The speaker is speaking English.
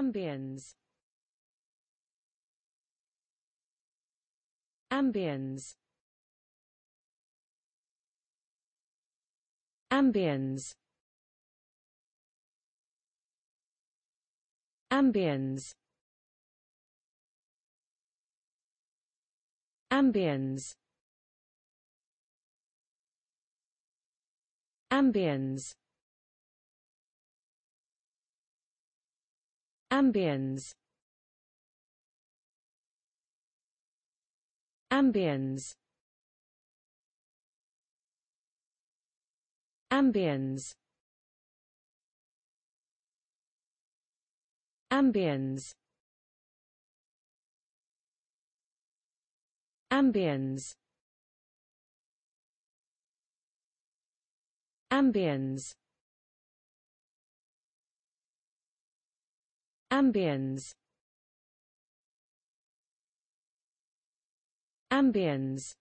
Ambians. Ambians. Ambians. Ambians. Ambians. Ambience Ambience Ambience Ambience Ambience Ambience Ambience Ambience